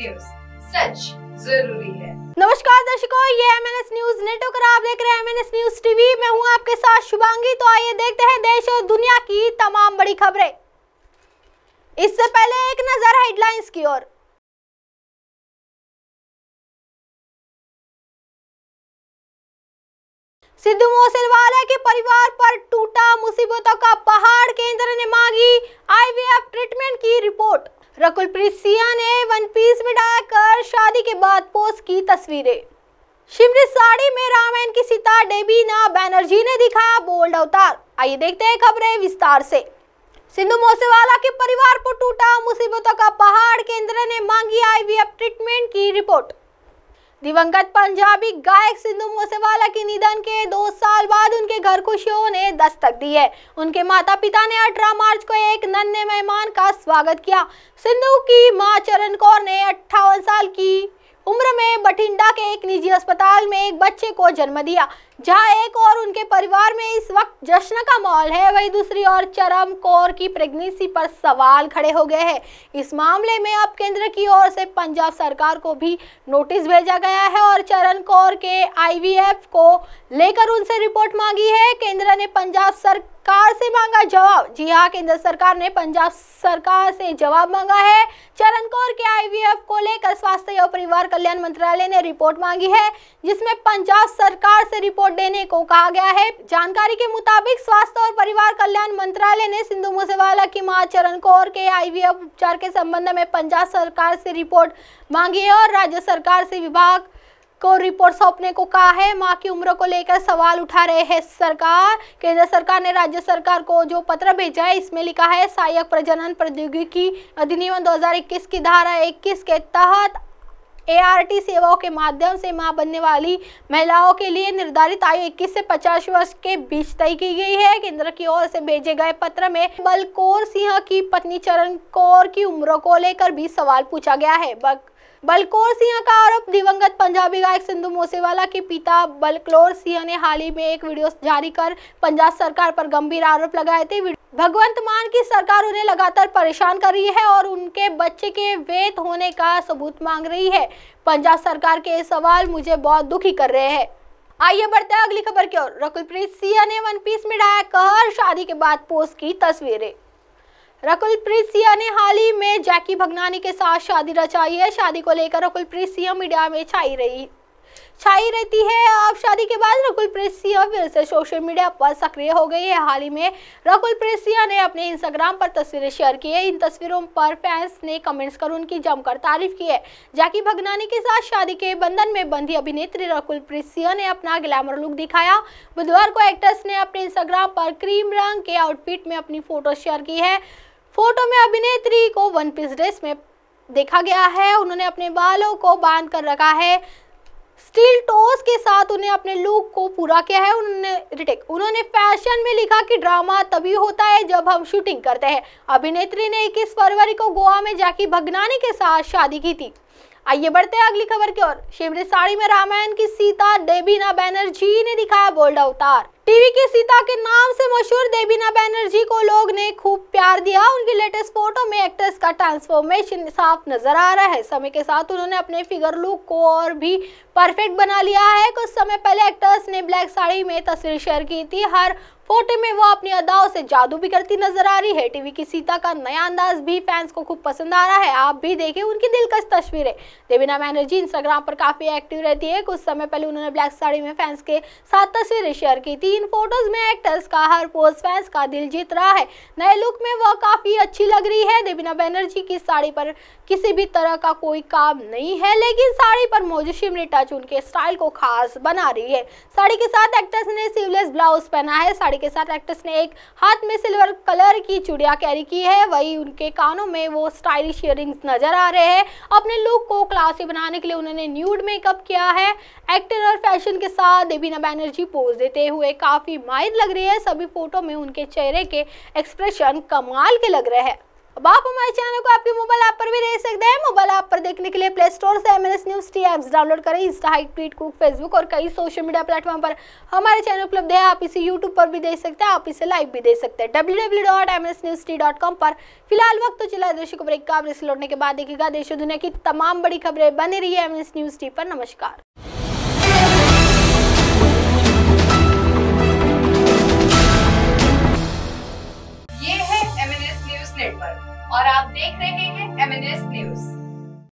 news सच जरूरी है नमस्कार दर्शकों ये M N S news network आप देख रहे हैं M N S news TV मैं हूँ आपके साथ शुभांगी तो आइए देखते हैं देश और दुनिया की तमाम बड़ी खबरें इससे पहले एक नजर हेडलाइंस की ओर सिद्धू मूसेवाला के परिवार प्रिसिया ने वन पीस में डालकर शादी के बाद पोस्ट की तस्वीरें शिमरी साड़ी में रामायण की सितार डेबीना बैनर्जी ने दिखाया बोल्ड अवतार आइए देखते हैं खबरें विस्तार से सिंधु मोसेवाला के परिवार पर टूटा मुसीबतों का पहाड़ केंद्र ने मांगी आईवीएफ ट्रीटमेंट की रिपोर्ट दिवंगत पंजाबी गायक सिंधु मूसेवाला के निधन के दो साल बाद उनके घर खुशियों ने दस्तक दी है उनके माता पिता ने 18 मार्च को एक नन्हे मेहमान का स्वागत किया सिंधु की मां चरण कौर ने अट्ठावन साल की उम्र में बठिंडा के एक निजी अस्पताल में एक बच्चे को जन्म दिया जहां एक और उनके परिवार में इस वक्त जश्न का माहौल है वहीं दूसरी ओर चरम कौर की प्रेगनेंसी पर सवाल खड़े हो गए हैं इस मामले में अब केंद्र की ओर से पंजाब सरकार को भी नोटिस भेजा गया है और चरण कौर के आईवीएफ को लेकर उनसे रिपोर्ट मांगी है केंद्र ने पंजाब सरकार सरकार से मांगा जवाब जी हाँ केंद्र सरकार ने पंजाब सरकार से जवाब मांगा है चरण कौर के आईवीएफ को लेकर स्वास्थ्य और परिवार कल्याण मंत्रालय ने रिपोर्ट मांगी है जिसमें पंजाब सरकार से रिपोर्ट देने को कहा गया है जानकारी के मुताबिक स्वास्थ्य और परिवार कल्याण मंत्रालय ने सिंधु मूसेवाला की मां चरण कौर के आईवीएफ उपचार के संबंध में पंजाब सरकार से रिपोर्ट मांगी है और राज्य सरकार से विभाग को रिपोर्ट सौंपने को कहा है मां की उम्र को लेकर सवाल उठा रहे हैं सरकार केंद्र सरकार ने राज्य सरकार को जो पत्र भेजा है इसमें लिखा है सहायक प्रजनन प्रौद्योगिकी अधिनियम 2021 की धारा 21 के तहत एआरटी सेवाओं के माध्यम से मां बनने वाली महिलाओं के लिए निर्धारित आयु 21 से 50 वर्ष के बीच तय की गई है केंद्र की ओर से भेजे गए पत्र में बलकोर सिंह की पत्नी चरण कौर की उम्र को लेकर भी सवाल पूछा गया है बलकोर सिंह का आरोप दिवंगत पंजाबी गायक सिंधु मोसेवाला के पिता बलकोर सिंह ने हाल ही में एक वीडियो जारी कर पंजाब सरकार पर गंभीर आरोप लगाए थे भगवंत मान की सरकार उन्हें लगातार परेशान कर रही है और उनके बच्चे के वेत होने का सबूत मांग रही है पंजाब सरकार के सवाल मुझे बहुत दुखी कर रहे हैं आइए बढ़ते हैं अगली खबर की ओर रकुलप्रीत सिंह ने वन पीस में डाया कहर शादी के बाद पोस्ट की तस्वीरें रकुलप्रीत सिंह ने हाल ही में जैकी भगनानी के साथ शादी रचाई है शादी को लेकर रकुलप्रीत सिंह मीडिया में छाई रही छाई रहती है अब शादी के बाद रकुलप्रीत सिंह फिर से सोशल मीडिया पर सक्रिय हो गई है हाल ही में रकुलप्रीत सिंह ने अपने इंस्टाग्राम पर तस्वीरें शेयर की है इन तस्वीरों पर फैंस ने कमेंट्स कर उनकी जमकर तारीफ की है जैकी भगनानी के साथ शादी के बंधन में बंधी अभिनेत्री रकुलप्रीत सिंह ने अपना ग्लैमर लुक दिखाया बुधवार को एक्ट्रेस ने अपने इंस्टाग्राम पर क्रीम रंग के आउटफिट में अपनी फोटो शेयर की है फोटो में अभिनेत्री को वन पीस ड्रेस में देखा गया है उन्होंने अपने बालों को बांध कर रखा है स्टील टोस के साथ उन्हें अपने लुक को पूरा किया है उन्होंने रिटेक उन्होंने फैशन में लिखा कि ड्रामा तभी होता है जब हम शूटिंग करते हैं अभिनेत्री ने इक्कीस फरवरी को गोवा में जाकी भगनानी के साथ शादी की थी आइए बढ़ते हैं अगली खबर की ओर शिमरी साड़ी में रामायण की सीता डेबिना बैनर्जी ने दिखाया बोल्ड अवतार टीवी की सीता के नाम से मशहूर देबीना बैनर्जी को लोग ने खूब प्यार दिया उनकी लेटेस्ट फोटो में एक्ट्रेस का ट्रांसफॉर्मेशन साफ नजर आ रहा है समय के साथ उन्होंने अपने फिगर लुक को और भी परफेक्ट बना लिया है कुछ समय पहले एक्ट्रेस ने ब्लैक साड़ी में तस्वीर शेयर की थी हर फोटो में वो अपनी अदाओं से जादू भी करती नजर आ रही है टीवी की सीता का नया अंदाज भी फैंस को खूब पसंद आ रहा है आप भी देखें उनकी दिलकश तस्वीरें देविना बैनर्जी इंस्टाग्राम पर काफी एक्टिव रहती है कुछ समय पहले उन्होंने ब्लैक साड़ी में फैंस के साथ तस्वीरें शेयर की थी इन फोटोज में एक्टर्स का हर पोज फैंस का दिल जीत रहा है नए लुक में वह काफी अच्छी लग रही है देविना बैनर्जी की साड़ी पर किसी भी तरह का कोई काम नहीं है लेकिन साड़ी पर मौजूद शिमरी टच उनके स्टाइल को खास बना रही है साड़ी के साथ एक्ट्रेस ने सीवलेस ब्लाउज पहना है साड़ी साड़ी के साथ एक्ट्रेस ने एक हाथ में सिल्वर कलर की चुड़िया कैरी की है वही उनके कानों में वो स्टाइलिश इयर नजर आ रहे हैं अपने लुक को क्लासी बनाने के लिए उन्होंने न्यूड मेकअप किया है एक्टर और फैशन के साथ देबीना बैनर्जी पोज देते हुए काफ़ी माहिर लग रही है सभी फोटो में उनके चेहरे के एक्सप्रेशन कमाल के लग रहे हैं अब आप हमारे चैनल को आपके मोबाइल ऐप पर भी देख सकते हैं मोबाइल ऐप पर देखने के लिए प्ले स्टोर से M news T apps download करें इंस्टा हाइट ट्वीट कुक फेसबुक और कई सोशल मीडिया प्लेटफॉर्म पर हमारे चैनल उपलब्ध है आप इसे यूट्यूब पर भी देख सकते हैं आप इसे लाइव भी देख सकते हैं डब्ल्यू पर फिलहाल वक्त तो चला दर्शकों पर एक काबरे लौटने के बाद देखिएगा देश दुनिया की तमाम बड़ी खबरें बने रही है एम न्यूज़ टी पर नमस्कार